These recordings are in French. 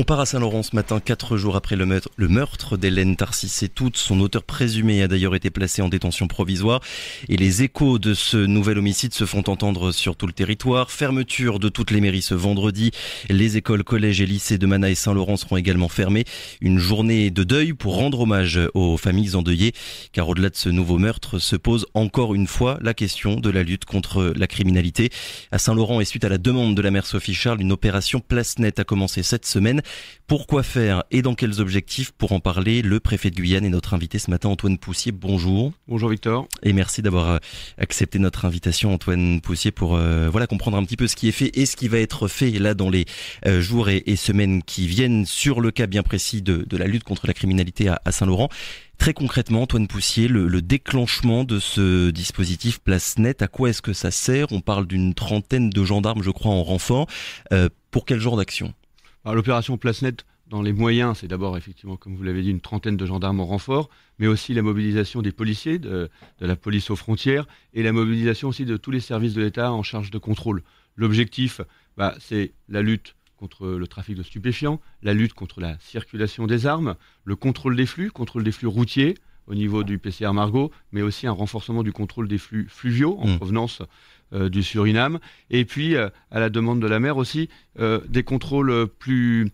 On part à Saint-Laurent ce matin, quatre jours après le meurtre, le meurtre d'Hélène Tarsis et toute. Son auteur présumé a d'ailleurs été placé en détention provisoire. Et les échos de ce nouvel homicide se font entendre sur tout le territoire. Fermeture de toutes les mairies ce vendredi. Les écoles, collèges et lycées de Mana et Saint-Laurent seront également fermés. Une journée de deuil pour rendre hommage aux familles endeuillées. Car au-delà de ce nouveau meurtre se pose encore une fois la question de la lutte contre la criminalité. À Saint-Laurent et suite à la demande de la mère Sophie Charles, une opération Place Nette a commencé cette semaine. Pourquoi faire et dans quels objectifs Pour en parler, le préfet de Guyane est notre invité ce matin, Antoine Poussier. Bonjour. Bonjour Victor. Et merci d'avoir euh, accepté notre invitation, Antoine Poussier, pour euh, voilà comprendre un petit peu ce qui est fait et ce qui va être fait là dans les euh, jours et, semaines qui viennent sur le cas bien précis de, la lutte contre la criminalité à, Saint-Laurent. Très concrètement, Antoine Poussier, le, déclenchement de ce dispositif Place Net, à quoi est-ce que ça sert On parle d'une trentaine de gendarmes, je crois, en renfort. pour quel genre d'action l'opération PlaceNet dans les moyens, c'est d'abord effectivement, comme vous l'avez dit, une trentaine de gendarmes en renfort, mais aussi la mobilisation des policiers, de, la police aux frontières, et la mobilisation aussi de tous les services de l'État en charge de contrôle. L'objectif, bah, c'est la lutte contre le trafic de stupéfiants, la lutte contre la circulation des armes, le contrôle des flux, contrôle des flux routiers, au niveau du PCR Margot, mais aussi un renforcement du contrôle des flux fluviaux en mmh. provenance euh, du Suriname. Et puis, euh, à la demande de la mer aussi, euh, des contrôles plus,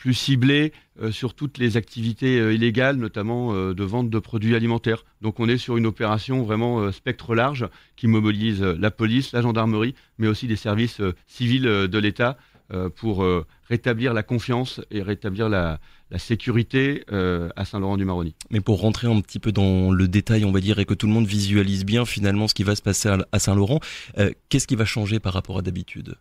plus ciblés sur toutes les activités illégales, notamment de vente de produits alimentaires. Donc on est sur une opération vraiment spectre large qui mobilise la police, la gendarmerie, mais aussi des services civils de l'État pour rétablir la confiance et rétablir la, la sécurité euh, à Saint-Laurent-du-Maroni. Mais pour rentrer un petit peu dans le détail, on va dire, et que tout le monde visualise bien finalement ce qui va se passer à Saint-Laurent, euh, qu'est-ce qui va changer par rapport à d'habitude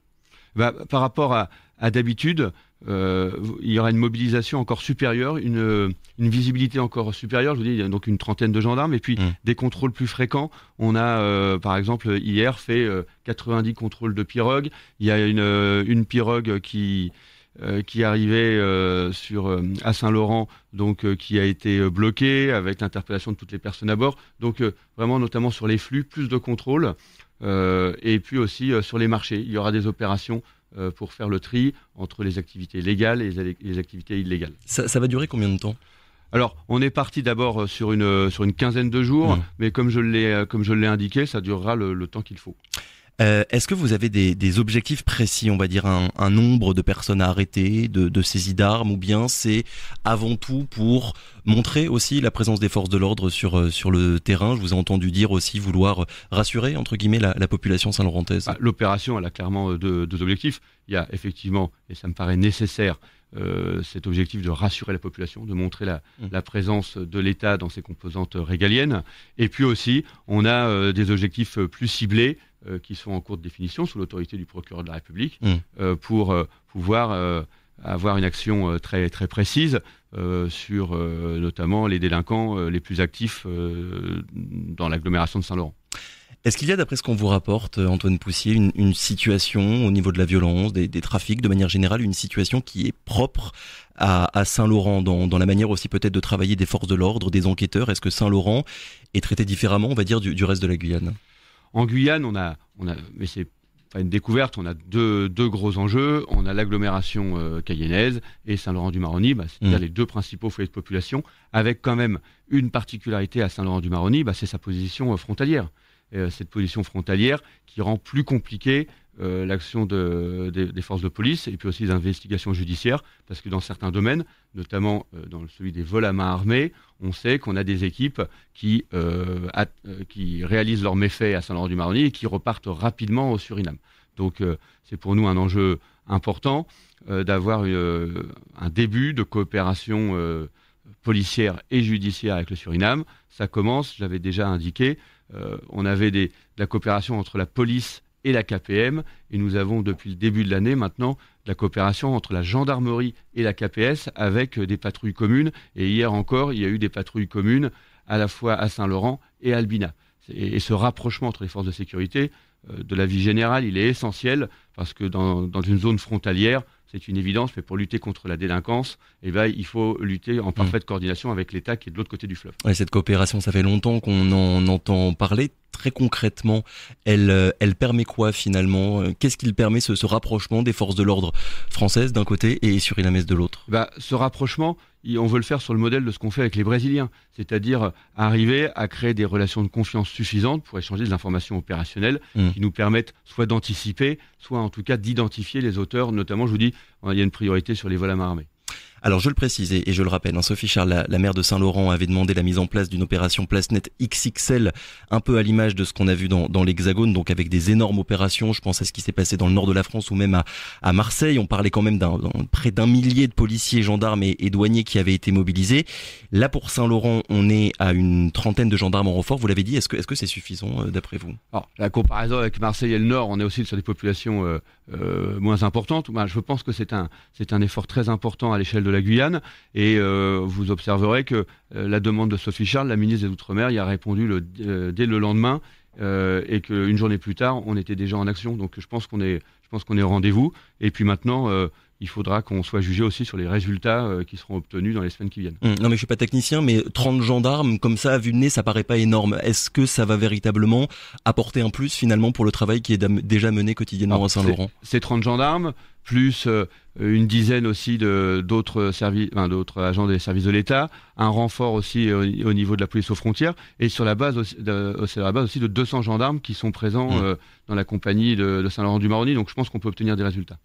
bah, Par rapport à, d'habitude, euh, il y aura une mobilisation encore supérieure, une, visibilité encore supérieure. Je vous dis, il y a donc une trentaine de gendarmes et puis mmh. des contrôles plus fréquents. On a, par exemple, hier fait 90 contrôles de pirogues. Il y a une pirogue qui euh, qui arrivait euh, sur euh, à Saint-Laurent, donc qui a été bloqué avec l'interpellation de toutes les personnes à bord. Donc vraiment notamment sur les flux, plus de contrôle et puis aussi sur les marchés. Il y aura des opérations pour faire le tri entre les activités légales et les, activités illégales. Ça, va durer combien de temps alors, on est parti d'abord sur une, sur une quinzaine de jours, mais comme je l'ai indiqué, ça durera le temps qu'il faut. Euh, est-ce que vous avez des, des, objectifs précis, on va dire un, un nombre de personnes à arrêter, de, de saisies d'armes, ou bien c'est avant tout pour montrer aussi la présence des forces de l'ordre sur, euh, sur le terrain Je vous ai entendu dire aussi vouloir rassurer, entre guillemets, la, la population saint-laurentaise. Bah, l'opération, elle a clairement euh, deux, deux, objectifs. Il y a effectivement, et ça me paraît nécessaire, cet objectif de rassurer la population, de montrer la, mmh. la présence de l'État dans ses composantes régaliennes. Et puis aussi, on a des objectifs plus ciblés euh, qui sont en cours de définition sous l'autorité du procureur de la République hmm. euh, pour euh, pouvoir avoir une action très, très précise sur notamment les délinquants les plus actifs dans l'agglomération de Saint-Laurent. Est-ce qu'il y a, d'après ce qu'on vous rapporte, Antoine Poussier, une, situation au niveau de la violence, des, trafics, de manière générale, une situation qui est propre à, Saint-Laurent, dans, la manière aussi peut-être de travailler des forces de l'ordre, des enquêteurs Est-ce que Saint-Laurent est traité différemment, on va dire, du reste de la Guyane en Guyane, on a, on a mais c'est pas une découverte, on a deux, gros enjeux. On a l'agglomération euh, cayennaise et Saint-Laurent-du-Maroni, bah, c'est-à-dire mm. les deux principaux foyers de population, avec quand même une particularité à Saint-Laurent-du-Maroni, bah, c'est sa position euh, frontalière. Euh, cette position frontalière qui rend plus compliqué euh, l'action des, forces de police et puis aussi des investigations judiciaires, parce que dans certains domaines, notamment euh, dans celui des vols à main armée, on sait qu'on a des équipes qui, euh, qui réalisent leurs méfaits à Saint-Laurent-du-Maroni et qui repartent rapidement au Suriname. Donc c'est pour nous un enjeu important d'avoir un début de coopération policière et judiciaire avec le Suriname. Ça commence, j'avais déjà indiqué, on avait des, de la coopération entre la police et la KPM. Et nous avons depuis le début de l'année maintenant la coopération entre la gendarmerie et la KPS avec euh, des patrouilles communes. Et hier encore, il y a eu des patrouilles communes à la fois à Saint-Laurent et à Albina. Et, ce rapprochement entre les forces de sécurité euh, de la vie générale, il est essentiel parce que dans une zone frontalière, c'est une évidence, mais pour lutter contre la délinquance, eh ben, il faut lutter en parfaite mm. coordination avec l'État qui est de l'autre côté du fleuve. cette coopération, ça fait longtemps qu'on en entend parler. Très concrètement, elle, euh, elle permet quoi finalement euh, Qu'est-ce qu'il permet ce, rapprochement des forces de l'ordre françaises d'un côté et sur surinamaises de l'autre bah, Ce rapprochement, on veut le faire sur le modèle de ce qu'on fait avec les Brésiliens, c'est-à-dire euh, arriver à créer des relations de confiance suffisantes pour échanger de informations opérationnelle mm. qui nous permettent soit d'anticiper, soit en tout cas d'identifier les auteurs. Notamment, je vous dis, il y a une priorité sur les vols à main armée. Alors je le précisais et je le rappelle, hein, Sophie Charles, la, la maire de Saint-Laurent, avait demandé la mise en place d'une opération PlaceNet XXL, un peu à l'image de ce qu'on a vu dans, l'Hexagone, donc avec des énormes opérations. Je pense à ce qui s'est passé dans le nord de la France ou même à, Marseille. On parlait quand même d'un près d'un millier de policiers, gendarmes et, douaniers qui avaient été mobilisés. Là pour Saint-Laurent, on est à une trentaine de gendarmes en renfort. Vous l'avez dit, est-ce que est-ce que c'est suffisant euh, d'après vous Alors, La comparaison avec Marseille et le Nord, on est aussi sur des populations euh, euh, moins importante. Bah, je pense que c'est un, c'est un effort très important à l'échelle de la Guyane. Et euh, vous observerez que euh, la demande de Sophie Charles, la ministre des Outre-mer, y a répondu le, dès le lendemain. et qu'une journée plus tard, on était déjà en action. Donc je pense qu'on est, je pense qu'on est au rendez-vous. Et puis maintenant, il faudra qu'on soit jugé aussi sur les résultats euh, qui seront obtenus dans les semaines qui viennent. Hum, non mais je suis pas technicien, mais 30 gendarmes comme ça à vue de nez, ça paraît pas énorme. Est-ce que ça va véritablement apporter un plus finalement pour le travail qui est déjà mené quotidiennement ah, à Saint-Laurent Ces 30 gendarmes, plus euh, une dizaine aussi d'autres agents des services de l'État, un renfort aussi euh, au, niveau de la police aux frontières, et sur la base aussi de, la 200 gendarmes qui sont présents hum. dans la compagnie de Saint-Laurent-du-Maroni, donc je pense qu'on peut obtenir des résultats.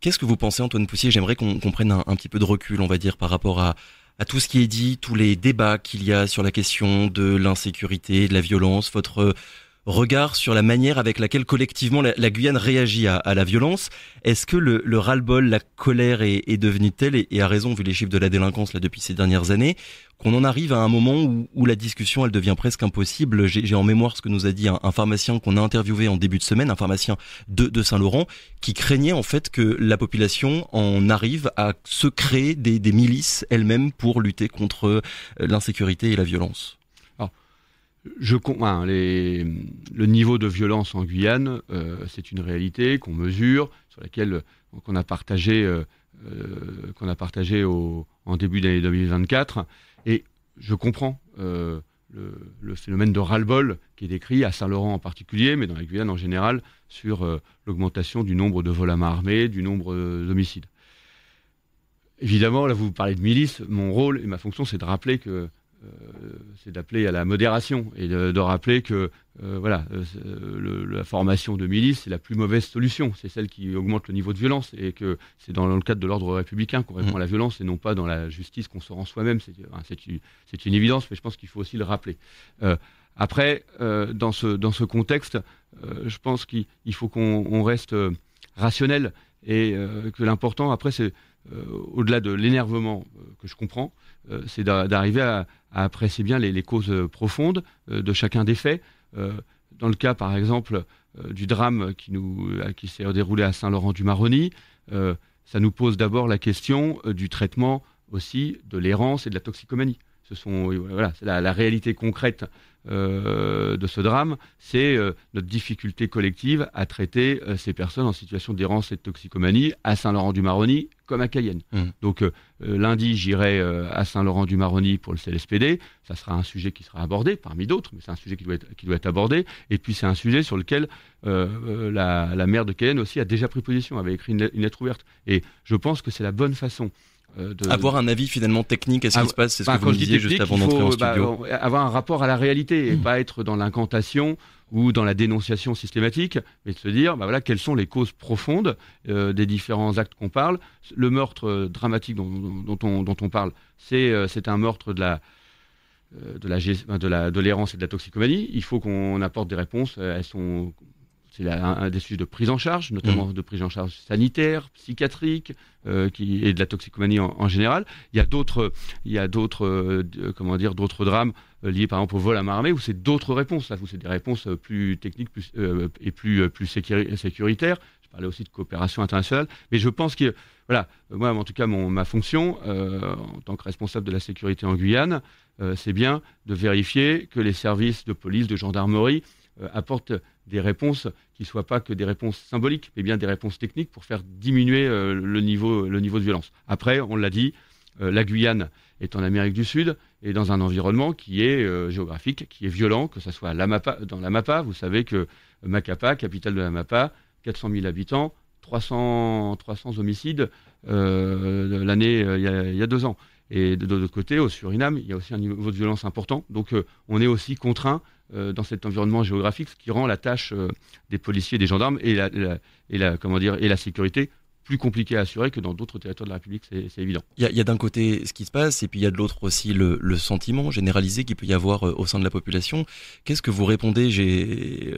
Qu'est-ce que vous pensez, Antoine Poussier J'aimerais qu'on prenne un, petit peu de recul, on va dire, par rapport à, à tout ce qui est dit, tous les débats qu'il y a sur la question de l'insécurité, de la violence, votre regard sur la manière avec laquelle collectivement la, Guyane réagit à, la violence. Est-ce que le, ras-le-bol, la colère est, devenue telle, et, a raison vu les chiffres de la délinquance là depuis ces dernières années, qu'on en arrive à un moment où, la discussion elle devient presque impossible J'ai en mémoire ce que nous a dit un, pharmacien qu'on a interviewé en début de semaine, un pharmacien de, Saint-Laurent, qui craignait en fait que la population en arrive à se créer des, des milices elles-mêmes pour lutter contre euh, l'insécurité et la violence. Je, le niveau de violence en Guyane, euh, c'est une réalité qu'on mesure, sur laquelle euh, qu'on a partagé, euh, qu'on a partagé en début d'année 2024. Et je comprends le, phénomène de ras-le-bol qui est décrit à Saint-Laurent en particulier, mais dans la Guyane en général, sur l'augmentation du nombre de vols à main armée, du nombre d'homicides. Évidemment, là, vous parlez de milice. Mon rôle et ma fonction, c'est de rappeler que euh, c'est d'appeler à la modération et de, rappeler que euh, voilà, euh, la formation de milices, c'est la plus mauvaise solution. C'est celle qui augmente le niveau de violence et que c'est dans le cadre de l'ordre républicain qu'on répond mm. à la violence et non pas dans la justice qu'on se rend soi-même. C'est, une, une évidence, mais je pense qu'il faut aussi le rappeler. après, dans, ce, dans ce contexte, je pense qu'il faut qu'on reste rationnel et que l'important, après, c'est euh, au-delà de l'énervement euh, que je comprends, euh, c'est d'arriver à, apprécier bien les, causes profondes de chacun des faits. dans le cas, par exemple, du drame qui, s'est déroulé à Saint-Laurent-du-Maroni, ça nous pose d'abord la question du traitement aussi de l'errance et de la toxicomanie. Ce sont la, réalité concrète de ce drame, c'est notre difficulté collective à traiter ces personnes en situation d'errance et de toxicomanie à Saint-Laurent-du-Maroni comme à Cayenne. Mmh. Donc euh, euh, lundi, j'irai euh, à Saint-Laurent-du-Maroni pour le CLSPD. Ça sera un sujet qui sera abordé parmi d'autres, mais c'est un sujet qui doit, être, qui doit être abordé. Et puis c'est un sujet sur lequel la, la, maire de Cayenne aussi a déjà pris position, avait écrit une, lettre ouverte. Et je pense que c'est la bonne façon. De... Avoir un avis finalement technique à ce qui se passe, c'est ce que vous disiez juste avant d'entrer en bah, studio. avoir un rapport à la réalité et mmh. pas être dans l'incantation ou dans la dénonciation systématique, mais de se dire bah voilà, quelles sont les causes profondes euh, des différents actes qu'on parle. Le meurtre euh, dramatique dont, dont, on, parle, euh, c'est un meurtre de la de l'errance de et de la toxicomanie, il faut qu'on apporte des réponses. Elles sont c'est un, des sujets de prise en charge, notamment mm. de prise en charge sanitaire, psychiatrique, euh, et de la toxicomanie en, général. Il y a d'autres, il y a d'autres, euh, comment dire, d'autres drames euh, liés par exemple au vol à main armée, où c'est d'autres réponses, là, où c'est des réponses plus techniques et plus, plus sécuritaires. Je parlais aussi de coopération internationale, mais je pense que, voilà, moi, en tout cas, mon, ma fonction en tant que responsable de la sécurité en Guyane, c'est bien de vérifier que les services de police, de gendarmerie apportent des réponses qui ne soient pas que des réponses symboliques, mais bien des réponses techniques pour faire diminuer euh, le, niveau, de violence. Après, on l'a dit, euh, la Guyane est en Amérique du Sud et dans un environnement qui est euh, géographique, qui est violent, que ce soit Lamapa, dans l'Amapa. Vous savez que Macapa, capitale de l'Amapa, 400 000 habitants, 300, 300 homicides l'année il y, a deux ans. Et de, l'autre côté, au Suriname, il y a aussi un niveau de violence important. Donc euh, on est aussi contraint euh, dans cet environnement géographique, ce qui rend la tâche euh, des policiers des gendarmes et et comment dire, et la sécurité plus compliqué à assurer que dans d'autres territoires de la République, c'est évident. Il y a, d'un côté ce qui se passe, et puis il y a de l'autre aussi le, sentiment généralisé qu'il peut y avoir euh, au sein de la population. Qu'est-ce que vous répondez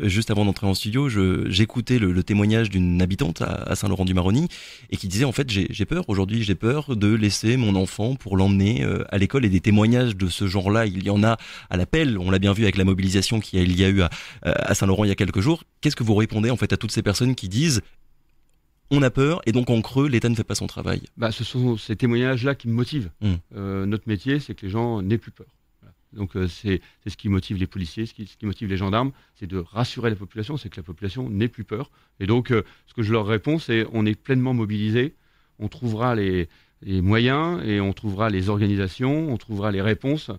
Juste avant d'entrer en studio, j'écoutais le, témoignage d'une habitante à, Saint-Laurent-du-Maroni, et qui disait en fait j'ai peur, aujourd'hui j'ai peur de laisser mon enfant pour l'emmener euh, à l'école, et des témoignages de ce genre-là, il y en a à l'appel, on l'a bien vu avec la mobilisation qu'il y a eu à, à Saint-Laurent il y a quelques jours. Qu'est-ce que vous répondez en fait à toutes ces personnes qui disent on a peur et donc on creux, l'État ne fait pas son travail. Bah, ce sont ces témoignages-là qui me motivent. Hmm. Euh, notre métier, c'est que les gens n'aient plus peur. Donc euh, c'est ce qui motive les policiers, ce qui, ce qui motive les gendarmes, c'est de rassurer la population, c'est que la population n'ait plus peur. Et donc euh, ce que je leur réponds, c'est on est pleinement mobilisés, on trouvera les, moyens et on trouvera les organisations, on trouvera les réponses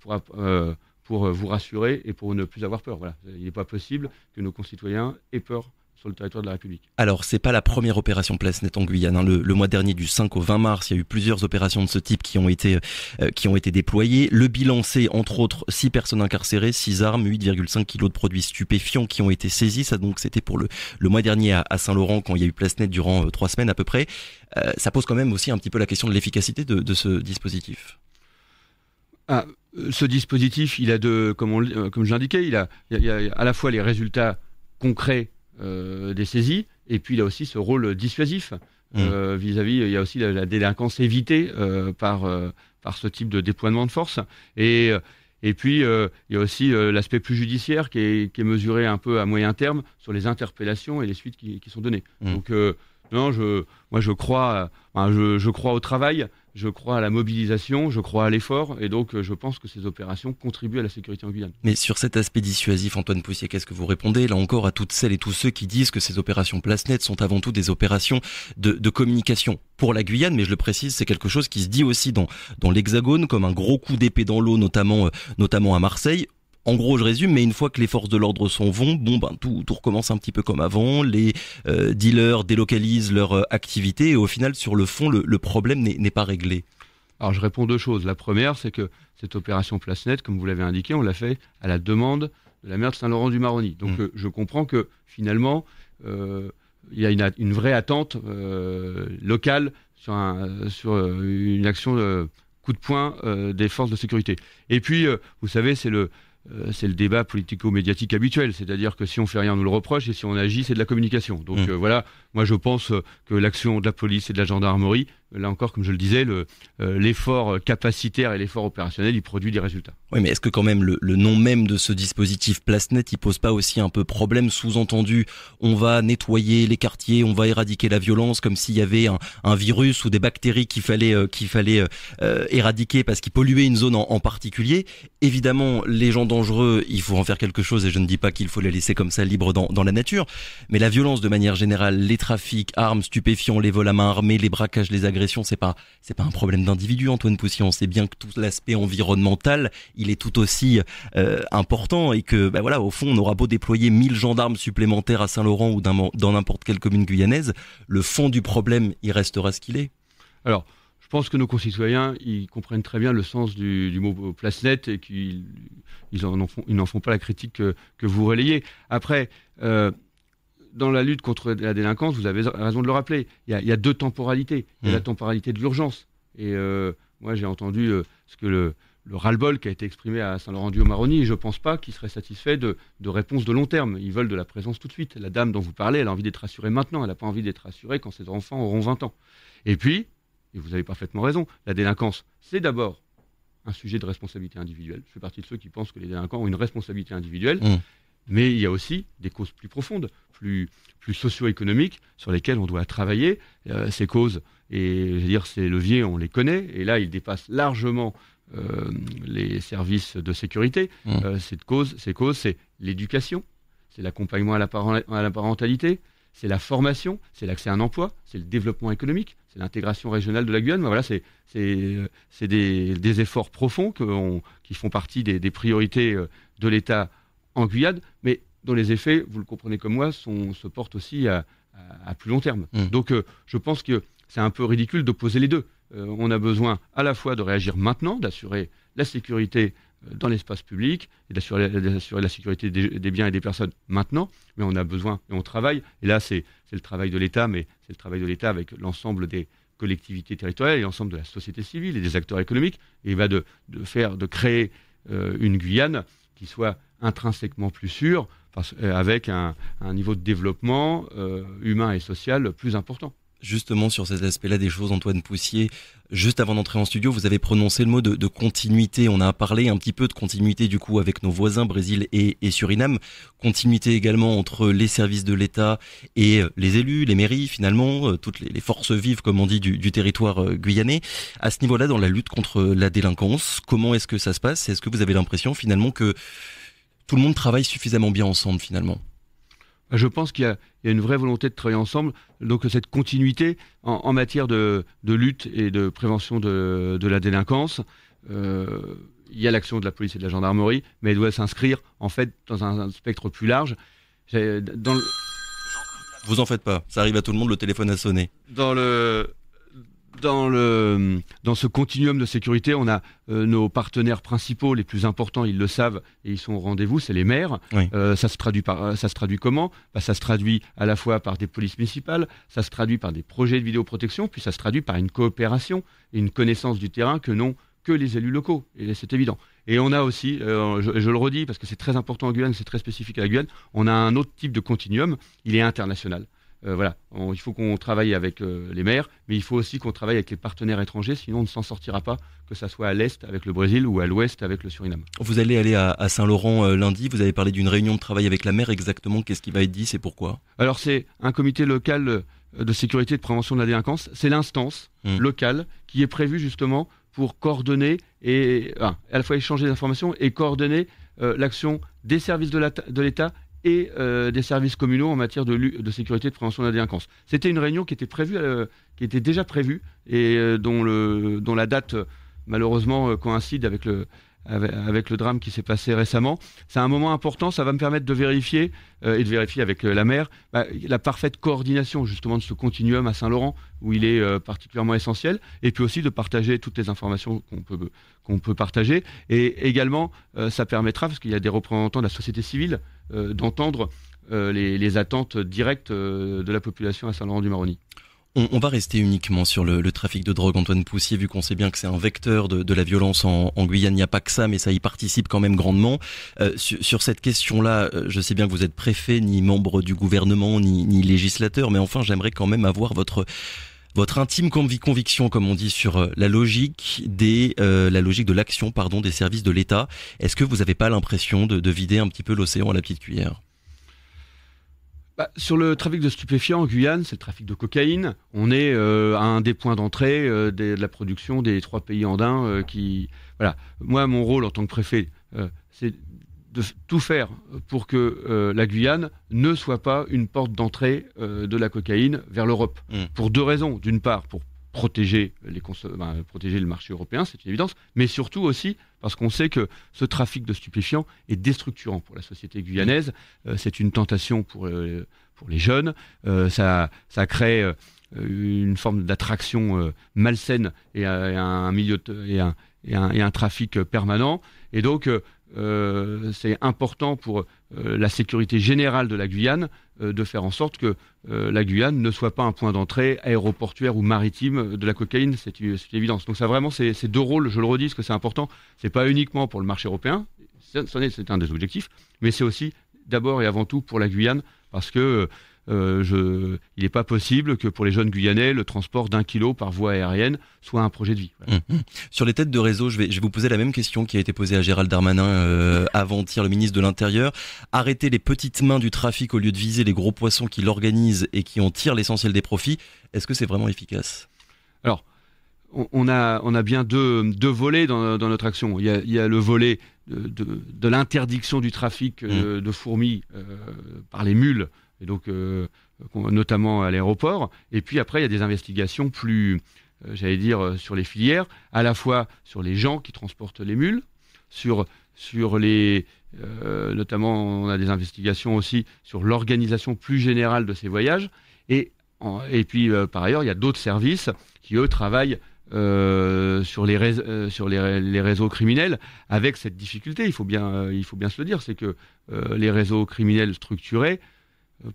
pour, pour vous rassurer et pour ne plus avoir peur. Voilà. Il n'est pas possible que nos concitoyens aient peur sur le territoire de la République. Alors, c'est pas la première opération place net en Guyane. Hein. Le, mois dernier, du 5 au 20 mars, il y a eu plusieurs opérations de ce type qui ont été, euh, qui ont été déployées. Le bilan, c'est entre autres 6 personnes incarcérées, 6 armes, 8,5 kilos de produits stupéfiants qui ont été saisis. Ça, donc, c'était pour le, le mois dernier à, Saint-Laurent, quand il y a eu place net durant euh, trois 3 semaines à peu près. Euh, ça pose quand même aussi un petit peu la question de l'efficacité de, ce dispositif. Ah, ce dispositif, il a de, comme, on, comme je l'indiquais, il il y a à la fois les résultats concrets euh, des saisies, et puis il a aussi ce rôle dissuasif mmh. euh, vis-à-vis, il y a aussi la, délinquance évitée euh, par, par ce type de déploiement de force. Et, et puis, il y a aussi l'aspect plus judiciaire qui est, mesuré un peu à moyen terme sur les interpellations et les suites qui, sont données. Mmh. Donc, non, je, moi, je crois, je, crois au travail, je crois à la mobilisation, je crois à l'effort, et donc euh, je pense que ces opérations contribuent à la sécurité en Guyane. Mais sur cet aspect dissuasif, Antoine Poussier, qu'est-ce que vous répondez là encore à toutes celles et tous ceux qui disent que ces opérations Plasnet sont avant tout des opérations de, communication pour la Guyane, mais je le précise, c'est quelque chose qui se dit aussi dans, l'Hexagone comme un gros coup d'épée dans l'eau, notamment, euh, notamment à Marseille, en gros, je résume, mais une fois que les forces de l'ordre sont vont, bon ben tout, recommence un petit peu comme avant. Les euh, dealers délocalisent leur euh, activité et au final, sur le fond, le, problème n'est pas réglé. Alors je réponds deux choses. La première, c'est que cette opération PlaceNet, comme vous l'avez indiqué, on l'a fait à la demande de la maire de Saint-Laurent-du-Maroni. Donc mmh. euh, je comprends que finalement, il y a une, vraie attente locale sur, sur une action de coup de poing des forces de sécurité. Et puis, vous savez, c'est le, euh, c'est le débat politico-médiatique habituel. C'est-à-dire que si on fait rien, on nous le reproche, et si on agit, c'est de la communication. Donc mm. euh, voilà, moi, je pense euh, que l'action de la police et de la gendarmerie, euh, là encore, comme je le disais, euh, l'effort le, capacitaire et l'effort opérationnel, il produit des résultats. Oui, mais est-ce que quand même le, nom même de ce dispositif PlaceNet, il pose pas aussi un peu problème sous-entendu On va nettoyer les quartiers, on va éradiquer la violence, comme s'il y avait un, virus ou des bactéries qu'il fallait, qu'il fallait éradiquer parce qu'ils polluaient une zone en, particulier. Évidemment, les gens dangereux, il faut en faire quelque chose et je ne dis pas qu'il faut les laisser comme ça libres dans, dans la nature, mais la violence de manière générale, les trafic, armes, stupéfiants, les vols à main armée, les braquages, les agressions, c'est pas c'est pas un problème d'individu, Antoine Poussy. On sait bien que tout l'aspect environnemental, il est tout aussi euh, important et que ben voilà, au fond, on aura beau déployer 1000 gendarmes supplémentaires à Saint-Laurent ou dans n'importe quelle commune guyanaise, le fond du problème, il restera ce qu'il est. Alors. Je pense que nos concitoyens, ils comprennent très bien le sens du, mot place nette et qu'ils ils en, font, font pas la critique que, que vous relayez. Après, euh, dans la lutte contre la délinquance, vous avez raison de le rappeler, il y a, deux temporalités. Il y a la mmh. temporalité de l'urgence. Et euh, moi, j'ai entendu euh, ce que le, le ras-le-bol qui a été exprimé à saint laurent du maroni je ne pense pas qu'ils seraient satisfaits de, réponses de long terme. Ils veulent de la présence tout de suite. La dame dont vous parlez, elle a envie d'être rassurée maintenant. Elle n'a pas envie d'être rassurée quand ses enfants auront 20 ans. Et puis, et vous avez parfaitement raison, la délinquance, c'est d'abord un sujet de responsabilité individuelle. Je fais partie de ceux qui pensent que les délinquants ont une responsabilité individuelle. Mmh. Mais il y a aussi des causes plus profondes, plus, socio-économiques, sur lesquelles on doit travailler. Euh, ces causes et je veux dire, ces leviers, on les connaît. Et là, ils dépassent largement euh, les services de sécurité. Mmh. Euh, ces causes, c'est l'éducation, c'est l'accompagnement à, la parentalité, c'est la formation, c'est l'accès à un emploi, c'est le développement économique, c'est l'intégration régionale de la Guyane. voilà, c'est des, efforts profonds qui font partie des, des priorités de l'État en Guyane, mais dont les effets, vous le comprenez comme moi, sont, se portent aussi à, plus long terme. Mm. Donc euh, je pense que c'est un peu ridicule d'opposer les deux. Euh, on a besoin à la fois de réagir maintenant, d'assurer la sécurité euh, dans l'espace public et d'assurer la sécurité des, biens et des personnes maintenant, mais on a besoin et on travaille. Et là, c'est le travail de l'État, mais c'est le travail de l'État avec l'ensemble des collectivités territoriales et l'ensemble de la société civile et des acteurs économiques. Et il va de, faire, de créer une Guyane qui soit intrinsèquement plus sûr, euh, avec un, niveau de développement euh, humain et social plus important. Justement, sur cet aspect-là des choses, Antoine Poussier, juste avant d'entrer en studio, vous avez prononcé le mot de, continuité. On a parlé un petit peu de continuité, du coup, avec nos voisins, Brésil et, Suriname. Continuité également entre les services de l'État et euh, les élus, les mairies, finalement, toutes les, forces vives, comme on dit, du, du territoire guyanais. À ce niveau-là, dans la lutte contre la délinquance, comment est-ce que ça se passe Est-ce que vous avez l'impression, finalement, que tout le monde travaille suffisamment bien ensemble finalement bah, je pense qu'il y, a une vraie volonté de travailler ensemble. Donc cette continuité en, matière de, lutte et de prévention de, la délinquance, euh, il y a l'action de la police et de la gendarmerie, mais elle doit s'inscrire en fait dans un, spectre plus large. Dans Vous en faites pas, ça arrive à tout le monde, le téléphone a sonné. Dans le, dans, le, dans ce continuum de sécurité, on a euh, nos partenaires principaux, les plus importants, ils le savent et ils sont au rendez-vous, c'est les maires. Euh, ça, se traduit par, euh, ça se traduit comment bah, Ça se traduit à la fois par des polices municipales, ça se traduit par des projets de vidéoprotection, puis ça se traduit par une coopération et une connaissance du terrain que n'ont que les élus locaux, et c'est évident. Et on a aussi, je, je, le redis parce que c'est très important en Guyane, c'est très spécifique à la Guyane, on a un autre type de continuum, il est international. Euh, voilà, il faut qu'on travaille avec euh, les maires, mais il faut aussi qu'on travaille avec les partenaires étrangers, sinon on ne s'en sortira pas, que ça soit à l'est avec le Brésil ou à l'ouest avec le Suriname. Vous allez aller à, Saint-Laurent euh, lundi, vous avez parlé d'une réunion de travail avec la maire, exactement qu'est-ce qui va être dit, c'est pourquoi Alors c'est un comité local de sécurité et de prévention de la délinquance, c'est l'instance hmm. locale qui est prévue justement pour coordonner et à la fois échanger des informations et coordonner l'action des services de l'État et euh, des services communaux en matière de, de sécurité de prévention de la délinquance. C'était une réunion qui était, prévue, euh, qui était déjà prévue et euh, dont, la date malheureusement coïncide avec le, avec, le drame qui s'est passé récemment. C'est un moment important, ça va me permettre de vérifier, euh, et de vérifier avec euh, la maire, bah, la parfaite coordination justement de ce continuum à Saint-Laurent, où il est euh, particulièrement essentiel, et puis aussi de partager toutes les informations qu'on peut, partager. Et également, ça permettra, parce qu'il y a des représentants de la société civile, d'entendre les, attentes directes de la population à Saint-Laurent-du-Maroni. On, va rester uniquement sur le, trafic de drogue, Antoine Poussier, vu qu'on sait bien que c'est un vecteur de, la violence en, en Guyane. Il n'y a pas que ça, mais ça y participe quand même grandement. Euh, sur, cette question-là, euh, je sais bien que vous êtes préfet, ni membre du gouvernement, ni, législateur, mais enfin, j'aimerais quand même avoir votre votre intime conviction, comme on dit, sur euh, la logique des la logique de l'action, pardon, des services de l'État. Est-ce que vous n'avez pas l'impression de, de vider un petit peu l'océan à la petite cuillère bah, sur le trafic de stupéfiants en Guyane, c'est le trafic de cocaïne. On est euh, à un des points d'entrée euh, de la production des trois pays andins euh, qui. Voilà. Moi, mon rôle en tant que préfet, c'est de tout faire pour que la Guyane ne soit pas une porte d'entrée de la cocaïne vers l'Europe. Mmh. Pour deux raisons. D'une part, pour protéger, les ben, protéger le marché européen, c'est une évidence, mais surtout aussi parce qu'on sait que ce trafic de stupéfiants est déstructurant pour la société guyanaise. Euh, c'est une tentation pour, euh, pour les jeunes. Euh, ça, ça crée une forme d'attraction malsaine et, un milieu et, un, trafic permanent. Et donc, euh, c'est important pour euh, la sécurité générale de la Guyane euh, de faire en sorte que la Guyane ne soit pas un point d'entrée aéroportuaire ou maritime de la cocaïne, c'est une, évidence. Donc ça vraiment, c'est deux rôles, je le redis, parce que c'est important, c'est pas uniquement pour le marché européen, c'est un des objectifs, mais c'est aussi d'abord et avant tout pour la Guyane, parce que... Euh, il n'est pas possible que pour les jeunes Guyanais, le transport d'un kilo par voie aérienne soit un projet de vie. Mmh, mmh. Sur les têtes de réseau, je vais, vous poser la même question qui a été posée à Gérald Darmanin euh, avant-hier, le ministre de l'Intérieur. Arrêter les petites mains du trafic au lieu de viser les gros poissons qui l'organisent et qui en tirent l'essentiel des profits, est-ce que c'est vraiment efficace Alors, on a, bien deux, volets dans, notre action. Il y a, le volet de, l'interdiction du trafic mmh. euh, de, fourmis par les mules donc euh, notamment à l'aéroport. Et puis après, il y a des investigations plus, euh, j'allais dire, euh, sur les filières, à la fois sur les gens qui transportent les mules, sur, les, notamment on a des investigations aussi sur l'organisation plus générale de ces voyages. Et, puis par ailleurs, il y a d'autres services qui, eux, travaillent sur, les, réseaux criminels avec cette difficulté. il faut bien se le dire, c'est que les réseaux criminels structurés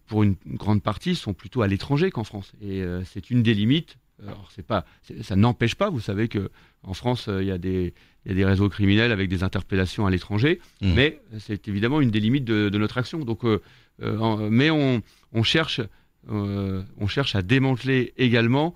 pour une grande partie, sont plutôt à l'étranger qu'en France. Et euh, c'est une des limites. Alors, pas, ça n'empêche pas, vous savez qu'en France, euh, il y, a des, des réseaux criminels avec des interpellations à l'étranger, mmh. mais euh, c'est évidemment une des limites de, notre action. Donc, mais on, cherche, on cherche à démanteler également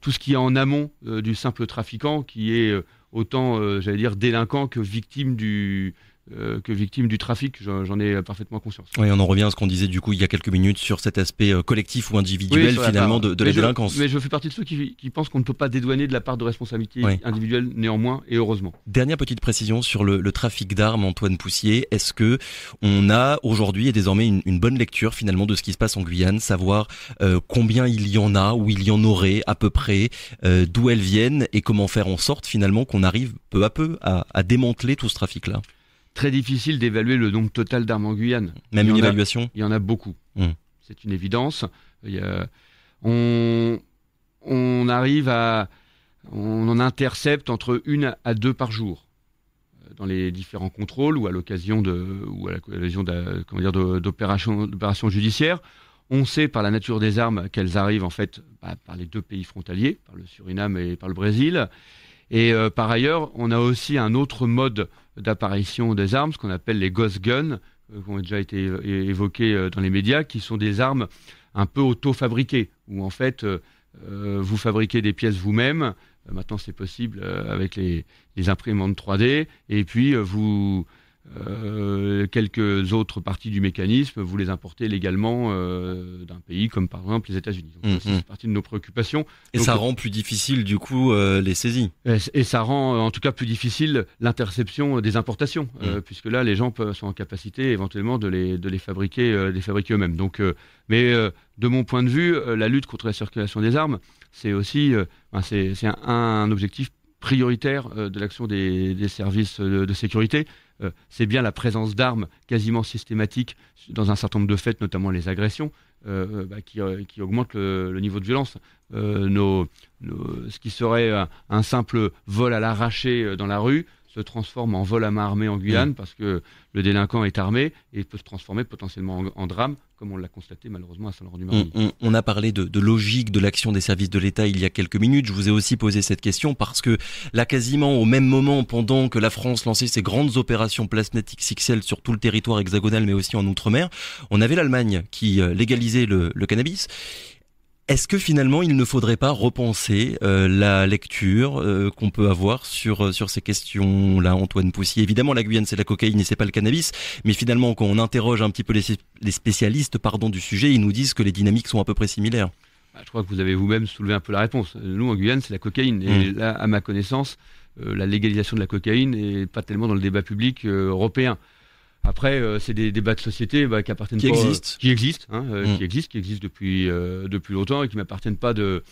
tout ce qui est en amont du simple trafiquant, qui est autant, j'allais dire, délinquant que victime du, euh, que victime du trafic, j'en ai parfaitement conscience. Oui, on en revient à ce qu'on disait du coup il y a quelques minutes sur cet aspect euh, collectif ou individuel finalement de, la délinquance. Mais je fais partie de ceux qui, pensent qu'on ne peut pas dédouaner de la part de responsabilité individuelle néanmoins et heureusement. Dernière petite précision sur le, trafic d'armes, Antoine Poussier. Est-ce que on a aujourd'hui et désormais une, bonne lecture finalement de ce qui se passe en Guyane, savoir euh, combien il y en a ou il y en aurait à peu près, d'où elles viennent et comment faire en sorte finalement qu'on arrive peu à peu à, à démanteler tout ce trafic-là très difficile d'évaluer le nombre total d'armes en Guyane. Même une évaluation Il y en a beaucoup. Hmm. C'est une évidence. on, on, arrive à. On en intercepte entre une à deux par jour euh, dans les différents contrôles ou à l'occasion de ou à d'opérations judiciaires. On sait par la nature des armes qu'elles arrivent en fait bah, par les deux pays frontaliers, par le Suriname et par le Brésil. Et euh, par ailleurs, on a aussi un autre mode d'apparition des armes, ce qu'on appelle les ghost guns, euh, qui ont déjà été euh, évoqués dans les médias, qui sont des armes un peu auto-fabriquées, où en fait, vous fabriquez des pièces vous-même. Maintenant, c'est possible avec les, imprimantes 3D. Et puis, vous, euh, quelques autres parties du mécanisme, vous les importez légalement euh, d'un pays comme par exemple les États-Unis. Mhm. c'est une partie de nos préoccupations. Et ça rend plus difficile du coup euh, les saisies. Et, ça rend en tout cas plus difficile l'interception des importations, mhm. puisque là les gens sont en capacité éventuellement de les, de les fabriquer, de les fabriquer eux-mêmes. Donc, mais de mon point de vue, la lutte contre la circulation des armes, c'est aussi c'est un, objectif prioritaire de l'action des, services de sécurité. Euh, c'est bien la présence d'armes quasiment systématique dans un certain nombre de faits, notamment les agressions, euh, bah, qui, euh, qui, augmente le, niveau de violence. ce qui serait un simple vol à l'arraché dans la rue se transforme en vol à main armée en Guyane mm. parce que le délinquant est armé et peut se transformer potentiellement en, drame, comme on l'a constaté malheureusement à Saint-Laurent-du-Maroni. On, a parlé de, logique de l'action des services de l'État il y a quelques minutes. Je vous ai aussi posé cette question parce que là, quasiment au même moment, pendant que la France lançait ses grandes opérations plasmatiques XL sur tout le territoire hexagonal, mais aussi en Outre-mer, on avait l'Allemagne qui euh, légalisait le cannabis est-ce que finalement il ne faudrait pas repenser euh, la lecture euh, qu'on peut avoir sur euh, sur ces questions-là, Antoine Poussier Évidemment, la Guyane c'est la cocaïne et c'est pas le cannabis, mais finalement quand on interroge un petit peu les, spécialistes, pardon, du sujet, ils nous disent que les dynamiques sont à peu près similaires. Bah, je crois que vous avez vous-même soulevé un peu la réponse. Nous en Guyane c'est la cocaïne et mmh. là, à ma connaissance, la légalisation de la cocaïne n'est pas tellement dans le débat public européen. Après, euh, c'est des débats de société bah, qui appartiennent qui existent. qui existent, hein, euh, hmm. qui existent, qui existent depuis euh, depuis longtemps et qui m'appartiennent pas de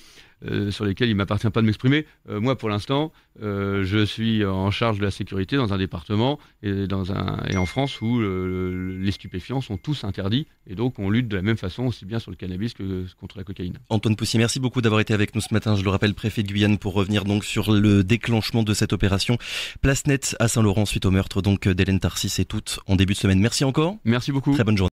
euh, sur lesquels il ne m'appartient pas de m'exprimer. Euh, moi, pour l'instant, euh, je suis en charge de la sécurité dans un département et, dans en France où les stupéfiants sont tous interdits. Et donc, on lutte de la même façon, aussi bien sur le cannabis que contre la cocaïne. Antoine Poussier, merci beaucoup d'avoir été avec nous ce matin. Je le rappelle, préfet de Guyane, pour revenir donc sur le déclenchement de cette opération Place Nette à Saint-Laurent suite au meurtre d'Hélène Tarsis et toutes en début de semaine. Merci encore. Merci beaucoup. Très bonne journée.